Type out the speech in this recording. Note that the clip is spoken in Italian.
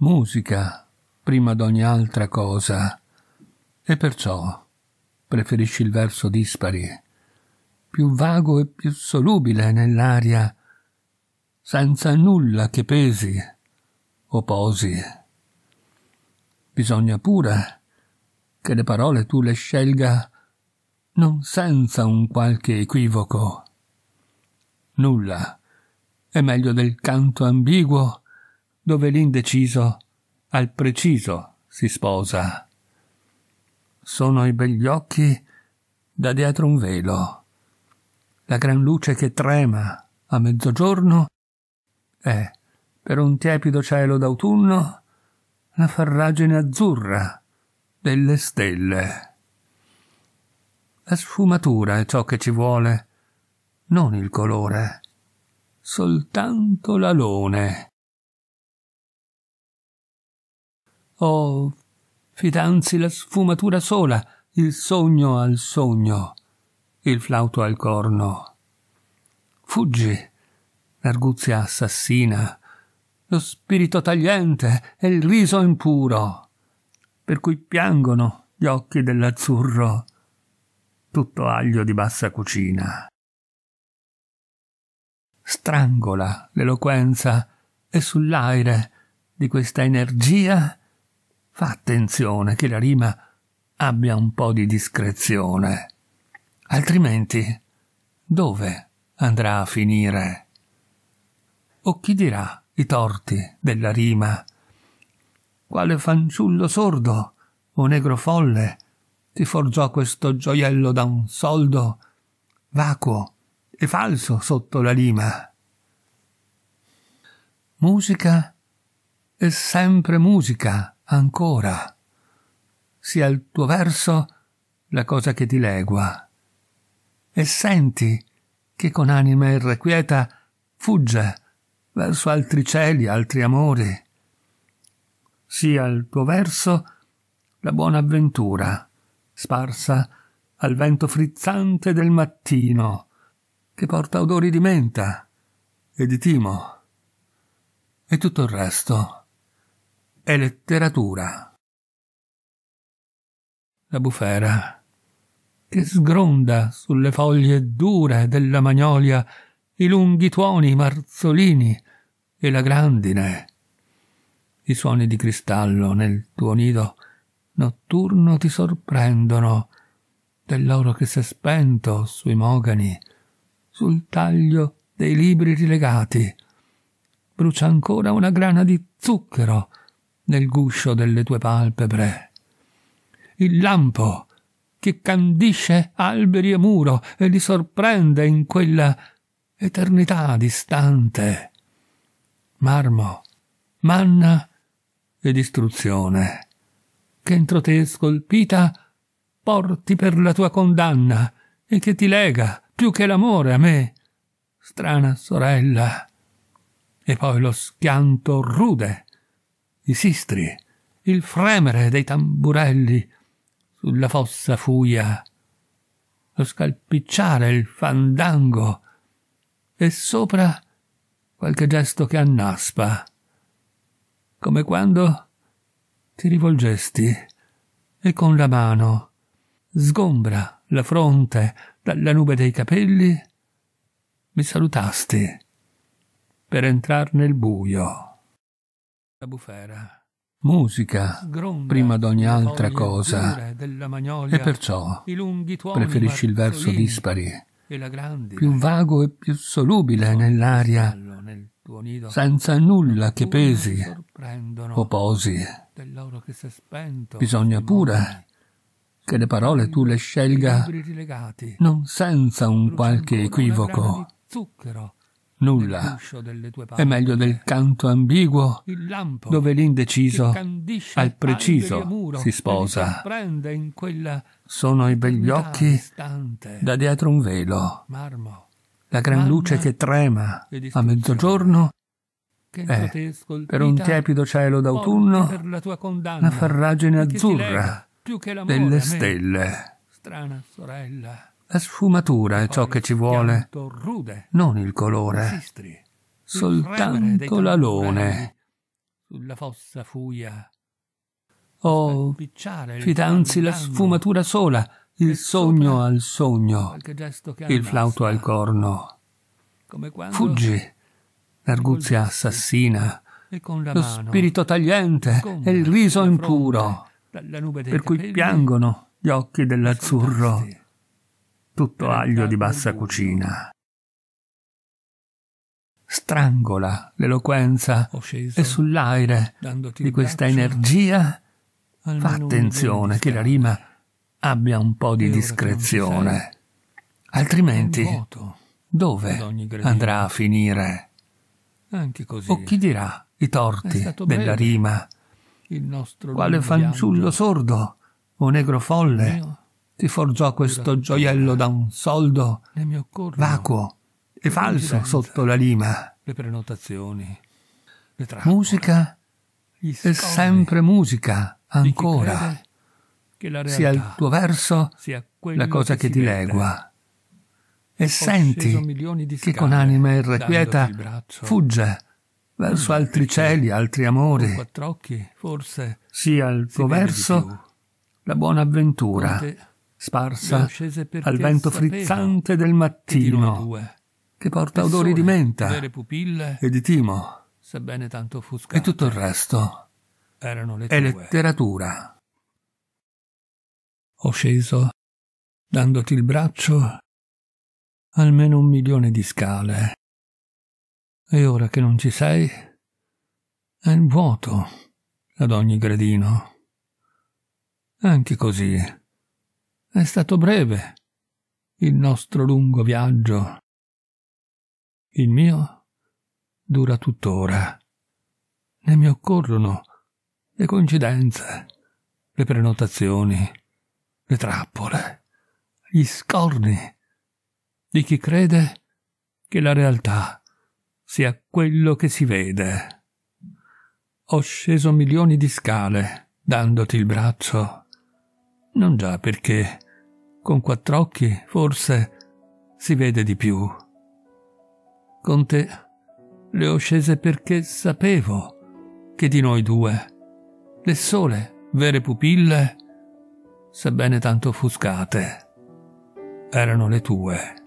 musica prima d'ogni altra cosa, e perciò preferisci il verso dispari, più vago e più solubile nell'aria, senza nulla che pesi o posi. Bisogna pure che le parole tu le scelga non senza un qualche equivoco. Nulla è meglio del canto ambiguo dove l'indeciso al preciso si sposa. Sono i begli occhi da dietro un velo, la gran luce che trema a mezzogiorno è, per un tiepido cielo d'autunno, la farragine azzurra delle stelle. La sfumatura è ciò che ci vuole, non il colore, soltanto l'alone Oh, fidanzi la sfumatura sola, il sogno al sogno, il flauto al corno. Fuggi, l'arguzia assassina, lo spirito tagliente e il riso impuro, per cui piangono gli occhi dell'azzurro, tutto aglio di bassa cucina. Strangola l'eloquenza e sull'aire di questa energia Fa attenzione che la rima abbia un po' di discrezione. Altrimenti, dove andrà a finire? O chi dirà i torti della rima? Quale fanciullo sordo o negro folle ti forgiò questo gioiello da un soldo vacuo e falso sotto la lima? Musica è sempre musica ancora. Sia il tuo verso la cosa che ti legua, E senti che con anima irrequieta fugge verso altri cieli, altri amori. Sia il tuo verso la buona avventura, sparsa al vento frizzante del mattino, che porta odori di menta e di timo e tutto il resto è letteratura. La bufera che sgronda sulle foglie dure della magnolia i lunghi tuoni marzolini e la grandine. I suoni di cristallo nel tuo nido notturno ti sorprendono dell'oro che s'è spento sui mogani, sul taglio dei libri rilegati. Brucia ancora una grana di zucchero nel guscio delle tue palpebre. Il lampo che candisce alberi e muro e li sorprende in quella eternità distante. Marmo, manna e distruzione, che entro te scolpita porti per la tua condanna e che ti lega più che l'amore a me, strana sorella. E poi lo schianto rude i sistri, il fremere dei tamburelli sulla fossa fuia, lo scalpicciare, il fandango, e sopra qualche gesto che annaspa, come quando ti rivolgesti e con la mano sgombra la fronte dalla nube dei capelli mi salutasti per entrar nel buio la bufera. Musica prima d'ogni altra cosa e perciò preferisci il verso dispari, più vago e più solubile nell'aria, senza nulla che pesi o posi. Bisogna pure che le parole tu le scelga non senza un qualche equivoco. Zucchero, Nulla è meglio del canto ambiguo dove l'indeciso al preciso si sposa. Sono i begli occhi da dietro un velo. La gran luce che trema a mezzogiorno è, per un tiepido cielo d'autunno, la farragine azzurra delle stelle. Strana sorella. La sfumatura è ciò che ci vuole, non il colore, soltanto l'alone. Sulla fossa fuia. Oh, fidanzi la sfumatura sola, il sogno al sogno, il flauto al corno. Fuggi, l'arguzia assassina, lo spirito tagliente e il riso impuro, per cui piangono gli occhi dell'azzurro tutto aglio di bassa cucina. Strangola l'eloquenza e sull'aire di questa energia fa attenzione che la rima abbia un po' di discrezione, altrimenti dove andrà a finire? O chi dirà i torti della rima? Quale fanciullo sordo o negro folle ti forgiò questo gioiello da un soldo vacuo e falso sotto la lima. Le prenotazioni, le trappole, musica è sempre musica, ancora, Che sia il tuo verso, la cosa che ti legua. E senti che con anima irrequieta fugge verso mm, altri cieli, altri amori. forse Sia il tuo verso la buona avventura sparsa al vento frizzante del mattino, che porta odori di menta e di timo e tutto il resto è letteratura. Ho sceso, dandoti il braccio, almeno un milione di scale. E ora che non ci sei, è il vuoto ad ogni gradino. Anche così è stato breve il nostro lungo viaggio. Il mio dura tuttora. Ne mi occorrono le coincidenze, le prenotazioni, le trappole, gli scorni di chi crede che la realtà sia quello che si vede. Ho sceso milioni di scale dandoti il braccio non già perché con quattro occhi forse si vede di più. Con te le ho scese perché sapevo che di noi due le sole vere pupille, sebbene tanto offuscate, erano le tue.